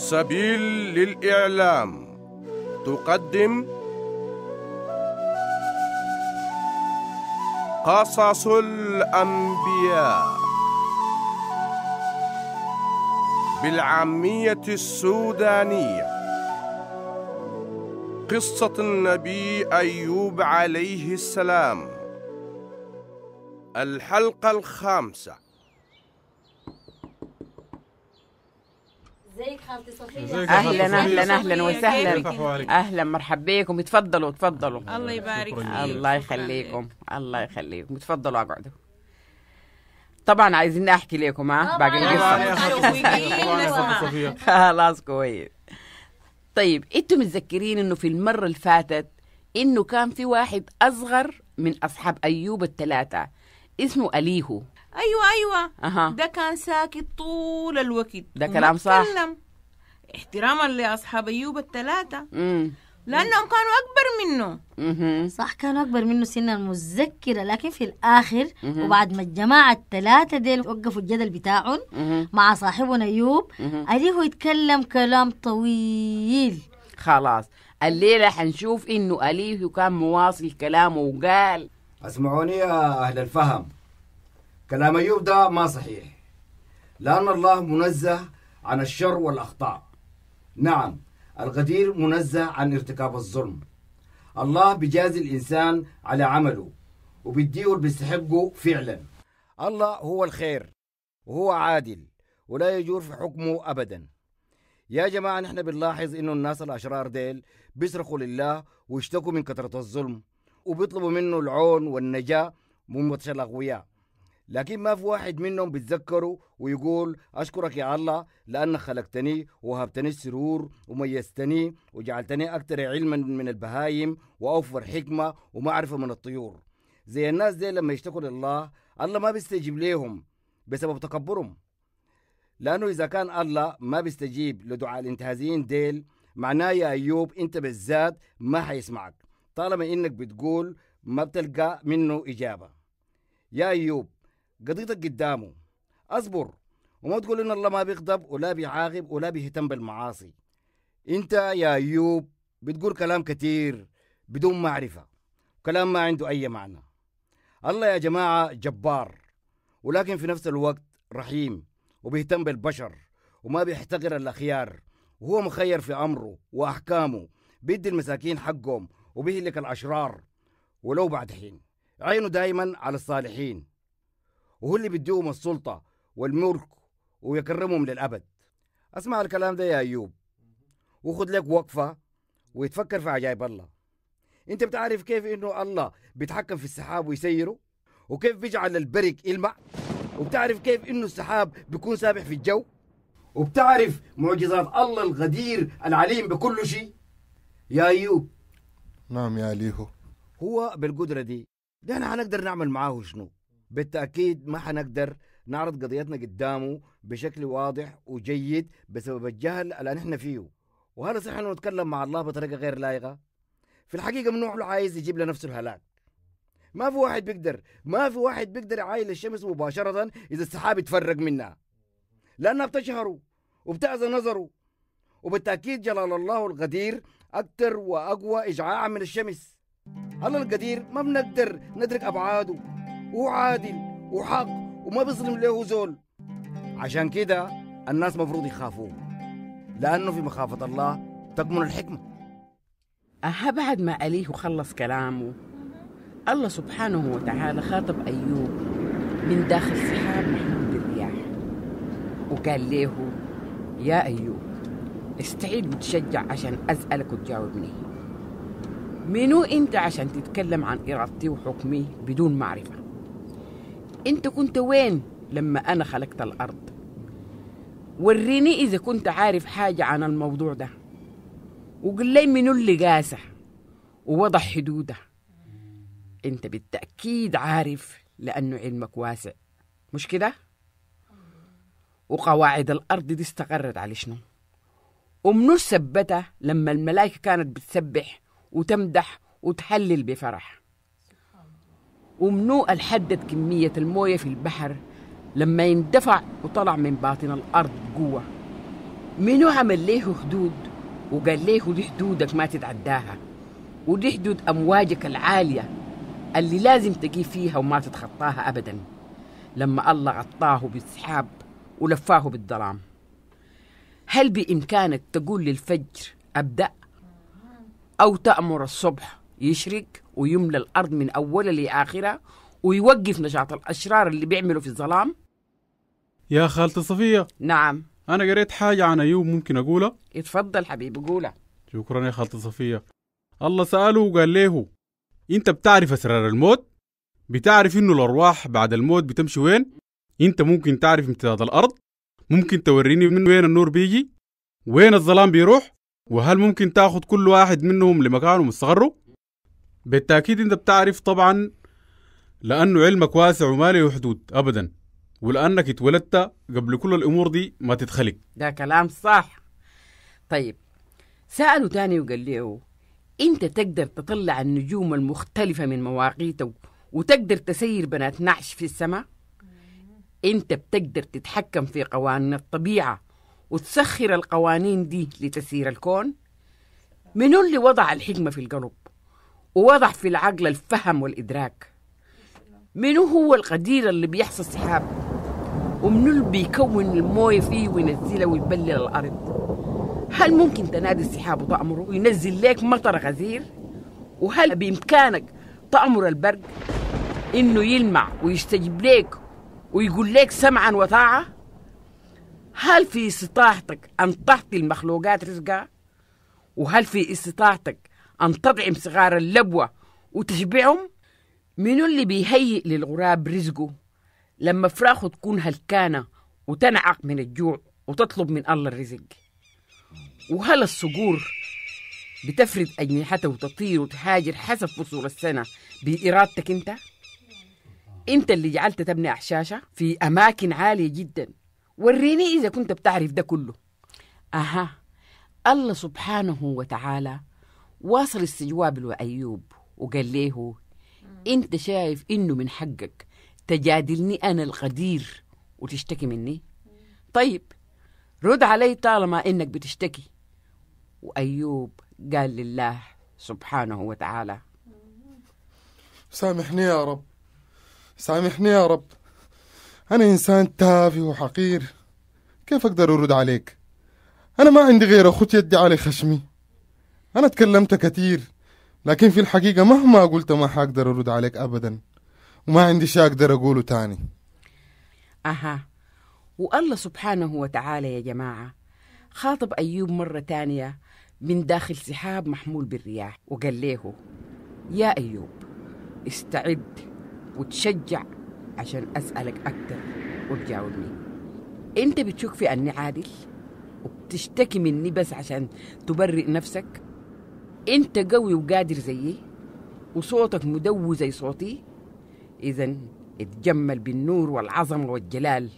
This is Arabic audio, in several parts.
سبيل للإعلام تقدم قصص الأنبياء بالعامية السودانية قصة النبي أيوب عليه السلام الحلقة الخامسة اهلا اهلا اهلا وسهلا اهلا مرحبا بكم تفضلوا تفضلوا الله يبارك الله يخليكم الله يخليكم تفضلوا اقعدوا طبعا عايزين احكي لكم ها باقي القصه خلاص كويس طيب انتم متذكرين انه في المره اللي فاتت انه كان في واحد اصغر من اصحاب ايوب الثلاثه اسمه اليهو ايوه ايوه ده كان ساكت طول الوقت ده كلام صح احتراما لاصحاب ايوب الثلاثه لانهم كانوا اكبر منه صح كانوا اكبر منه سنا متذكره لكن في الاخر وبعد ما الجماعه الثلاثه ديل وقفوا الجدل بتاعهم مع صاحبنا ايوب اديه يتكلم كلام طويل خلاص الليله حنشوف انه اليه كان مواصل كلامه وقال اسمعوني يا اهل الفهم كلام ايوب ده ما صحيح لان الله منزه عن الشر والاخطاء نعم القدير منزه عن ارتكاب الظلم الله بجازي الإنسان على عمله وبيديه اللي بيستحقه فعلا الله هو الخير وهو عادل ولا يجور في حكمه أبدا يا جماعة نحن بنلاحظ إنه الناس الأشرار ديل بيصرخوا لله ويشتكوا من كثرة الظلم وبيطلبوا منه العون والنجاة من متشلغوياه لكن ما في واحد منهم بيتذكره ويقول أشكرك يا الله لأنك خلقتني وهبتني السرور وميزتني وجعلتني أكثر علما من البهايم وأوفر حكمة ومعرفة من الطيور زي الناس دي لما يشتكوا لله الله ما بيستجيب ليهم بسبب تكبرهم لأنه إذا كان الله ما بيستجيب لدعاء الانتهازيين ديل معناه يا أيوب أنت بالذات ما حيسمعك طالما إنك بتقول ما بتلقى منه إجابة يا أيوب قضيتك قدامه اصبر وما تقول ان الله ما بيغضب ولا بيعاقب ولا بيهتم بالمعاصي انت يا ايوب بتقول كلام كتير بدون معرفة كلام ما عنده أي معنى الله يا جماعة جبار ولكن في نفس الوقت رحيم وبيهتم بالبشر وما بيحتقر الأخيار وهو مخير في أمره وأحكامه بيدي المساكين حقهم وبيهلك الأشرار ولو بعد حين عينه دايما على الصالحين وهو اللي بيديهم السلطة والملك ويكرمهم للأبد اسمع الكلام ده يا أيوب وخد لك وقفة ويتفكر في عجائب الله انت بتعرف كيف انه الله بيتحكم في السحاب ويسيره وكيف بيجعل البرق يلمع وبتعرف كيف انه السحاب بيكون سابح في الجو وبتعرف معجزات الله الغدير العليم بكل شيء يا ايوب نعم يا ليهو هو بالقدرة دي ده احنا هنقدر نعمل معاه شنو بالتأكيد ما حنقدر نعرض قضيتنا قدامه بشكل واضح وجيد بسبب الجهل اللي نحن فيه وهل صح انه نتكلم مع الله بطريقه غير لائقه؟ في الحقيقه منوع له عايز يجيب لنفسه الهلاك ما في واحد بيقدر ما في واحد بيقدر يعايل الشمس مباشره اذا السحاب يتفرق منها لانها بتشهره وبتأذى نظره وبالتاكيد جلال الله القدير اكثر واقوى اجعاعا من الشمس الله القدير ما بنقدر ندرك ابعاده وعادل وحق وما بيظلم له زول عشان كده الناس مفروض يخافوه لأنه في مخافة الله تكمن الحكمة أها بعد ما أليه وخلص كلامه الله سبحانه وتعالى خاطب أيوب من داخل سحاب محمود الرياح وقال له يا أيوب استعيد وتشجع عشان أسألك وتجاوبني منو أنت عشان تتكلم عن إرادتي وحكمي بدون معرفة انت كنت وين لما انا خلقت الارض وريني اذا كنت عارف حاجه عن الموضوع ده وقل لي منو اللي قاسه ووضع حدوده انت بالتاكيد عارف لانه علمك واسع مش كده وقواعد الارض دي استقرت على شنو ومنو ثبتها لما الملائكه كانت بتسبح وتمدح وتحلل بفرح ومنو حدد كمية الموية في البحر لما يندفع وطلع من باطن الأرض جوا منو عمل له حدود وقال له دي حدودك ما تتعداها ودي حدود أمواجك العالية اللي لازم تجي فيها وما تتخطاها أبدا لما الله غطاه بالسحاب ولفاه بالظلام هل بإمكانك تقول للفجر أبدأ أو تأمر الصبح يشرك ويملى الأرض من أولها لآخرها ويوقف نشاط الأشرار اللي بيعملوا في الظلام يا خالتي صفية نعم أنا قريت حاجة عن أيوب ممكن أقولها اتفضل حبيبي قولها شكرا يا خالتي صفية الله سأله وقال له أنت بتعرف أسرار الموت بتعرف إنه الأرواح بعد الموت بتمشي وين أنت ممكن تعرف امتداد الأرض ممكن توريني من وين النور بيجي وين الظلام بيروح وهل ممكن تاخد كل واحد منهم لمكانه مستقره بالتاكيد انت بتعرف طبعا لانه علمك واسع وما له حدود ابدا ولانك اتولدت قبل كل الامور دي ما تتخلق ده كلام صح طيب ساله تاني وقال له انت تقدر تطلع النجوم المختلفه من مواقيته وتقدر تسير بنات نعش في السماء انت بتقدر تتحكم في قوانين الطبيعه وتسخر القوانين دي لتسير الكون منو اللي وضع الحكمه في القلب ووضع في العقل الفهم والإدراك منو هو القدير اللي بيحصى السحاب ومنو اللي بيكون الموية فيه وينزلها ويبلل الأرض هل ممكن تنادي السحاب وتأمره وينزل لك مطر غزير وهل بإمكانك تأمر البرق إنه يلمع ويستجيب لك ويقول لك سمعا وطاعة هل في استطاعتك أن تعطي المخلوقات رزقها وهل في استطاعتك أن تطعم صغار اللبوة وتشبعهم منو اللي بيهيئ للغراب رزقه لما فراخه تكون هلكانة وتنعق من الجوع وتطلب من الله الرزق وهل الصقور بتفرد أجنحتها وتطير وتهاجر حسب فصول السنة بإرادتك أنت؟ أنت اللي جعلت تبني أحشاشة في أماكن عالية جدا وريني إذا كنت بتعرف ده كله أها الله سبحانه وتعالى واصل استجواب له أيوب وقال له أنت شايف إنه من حقك تجادلني أنا القدير وتشتكي مني طيب رد علي طالما إنك بتشتكي وأيوب قال لله سبحانه وتعالى سامحني يا رب سامحني يا رب أنا إنسان تافه وحقير كيف أقدر أرد عليك أنا ما عندي غير اخوتي يدي على خشمي أنا اتكلمت كثير لكن في الحقيقة مهما قلت ما حقدر أرد عليك أبدا وما عندي شيء أقدر أقوله تاني أها والله سبحانه وتعالى يا جماعة خاطب أيوب مرة تانية من داخل سحاب محمول بالرياح وقال له يا أيوب استعد وتشجع عشان أسألك أكثر وتجاوبني أنت بتشك في أني عادل وبتشتكي مني بس عشان تبرئ نفسك انت قوي وقادر زيي وصوتك مدو زي صوتي اذا اتجمل بالنور والعظمه والجلال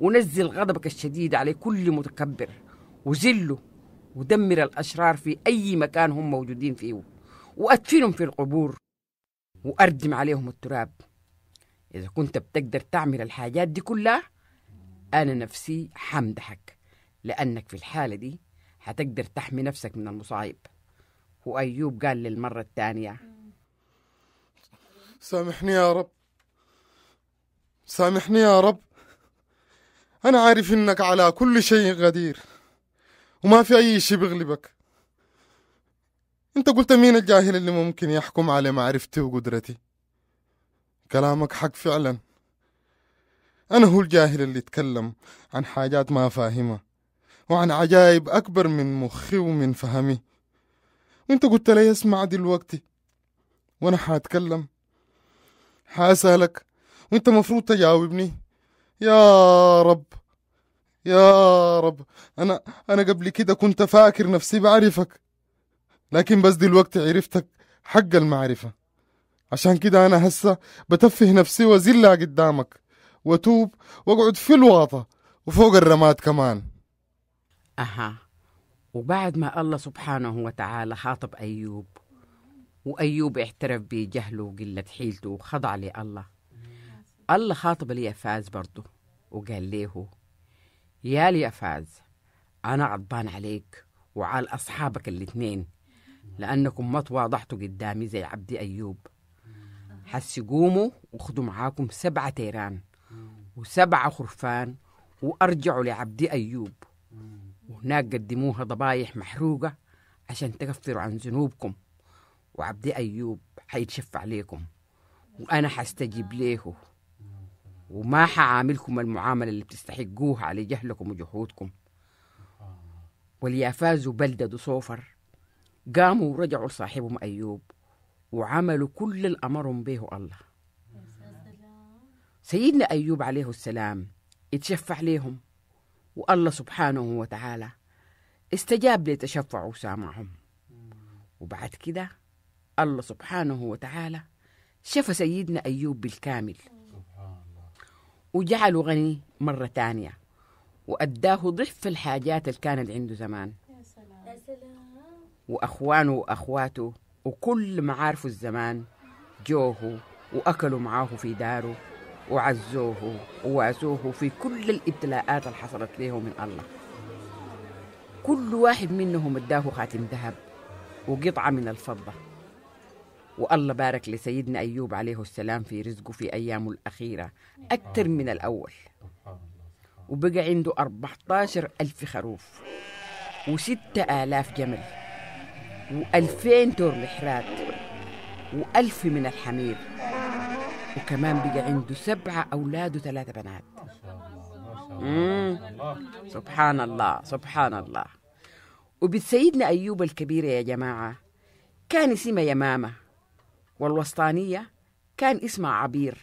ونزل غضبك الشديد على كل متكبر وزله ودمر الاشرار في اي مكان هم موجودين فيه وادفنهم في القبور واردم عليهم التراب اذا كنت بتقدر تعمل الحاجات دي كلها انا نفسي حمدحك لانك في الحاله دي هتقدر تحمي نفسك من المصايب وأيوب قال للمرة الثانية سامحني يا رب سامحني يا رب أنا عارف إنك على كل شيء قدير وما في أي شيء بغلبك أنت قلت مين الجاهل اللي ممكن يحكم على معرفتي وقدرتي كلامك حق فعلا أنا هو الجاهل اللي يتكلم عن حاجات ما فاهمها وعن عجائب أكبر من مخي ومن فهمي وانت قلت لي اسمع دلوقتي وانا حاتكلم حاسألك وانت مفروض تجاوبني يا رب يا رب انا انا قبل كده كنت فاكر نفسي بعرفك لكن بس دلوقتي عرفتك حق المعرفة عشان كده انا هسه بتفه نفسي وازلها قدامك واتوب واقعد في الواطة وفوق الرماد كمان أها وبعد ما الله سبحانه وتعالى خاطب أيوب وأيوب اعترف بجهله وقلة حيلته وخضع لله الله خاطب اليافاز برضه وقال له يا اليافاز أنا غضبان عليك وعلى أصحابك الاتنين لأنكم ما تواضحتوا قدامي زي عبدي أيوب حس قوموا وخدوا معاكم سبعة تيران وسبعة خرفان وأرجعوا لعبدي أيوب وهناك قدموها ضبايح محروقة عشان تكفروا عن ذنوبكم وعبدي أيوب حيتشفع عليكم وأنا حستجيب ليه وما حعاملكم المعاملة اللي بتستحقوها على جهلكم وجحودكم واليافاز بلدة صوفر قاموا ورجعوا لصاحبهم أيوب وعملوا كل الأمر به الله سيدنا أيوب عليه السلام اتشفع ليهم والله سبحانه وتعالى استجاب لتشفع وسامعهم وبعد كده الله سبحانه وتعالى شفى سيدنا أيوب بالكامل وجعله غني مرة تانية وأداه ضعف الحاجات اللي كانت عنده زمان وأخوانه وأخواته وكل معارفه الزمان جوه وأكلوا معاه في داره وعزوه وواسوه في كل الابتلاءات اللي حصلت له من الله كل واحد منهم اداه خاتم ذهب وقطعة من الفضة والله بارك لسيدنا أيوب عليه السلام في رزقه في أيامه الأخيرة أكثر من الأول وبقى عنده 14 ألف خروف وستة آلاف جمل و2000 دور تور لحرات 1000 من الحمير وكمان بقى عنده سبعة أولاد وثلاثة بنات مم. سبحان الله سبحان الله وبتسيدنا أيوب الكبيرة يا جماعة كان اسمها يمامة والوسطانية كان اسمها عبير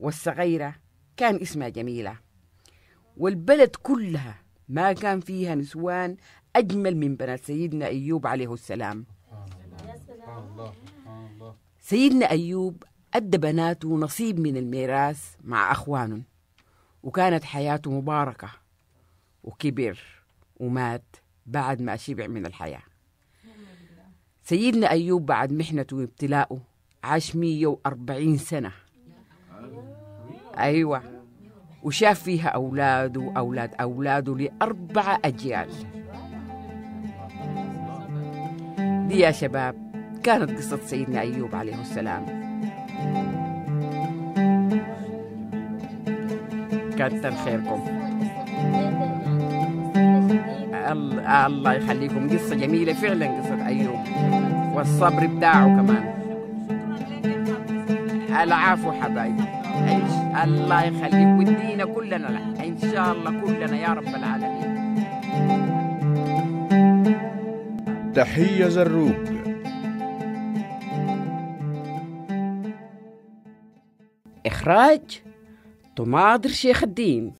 والصغيرة كان اسمها جميلة والبلد كلها ما كان فيها نسوان أجمل من بنات سيدنا أيوب عليه السلام سيدنا أيوب أدى بناته نصيب من الميراث مع أخوانه وكانت حياته مباركة وكبر ومات بعد ما شبع من الحياة سيدنا أيوب بعد محنته وابتلاؤه عاش 140 سنة أيوة وشاف فيها أولاده وأولاد أولاده لأربع أجيال دي يا شباب كانت قصة سيدنا أيوب عليه السلام كتر خيركم الله يخليكم قصة جميلة فعلا قصة أيوب والصبر بتاعه كمان العفو حبايبي الله يخليك ودينا كلنا لا. إن شاء الله كلنا يا رب العالمين تحية زروب graag. Tomaadersje gedien.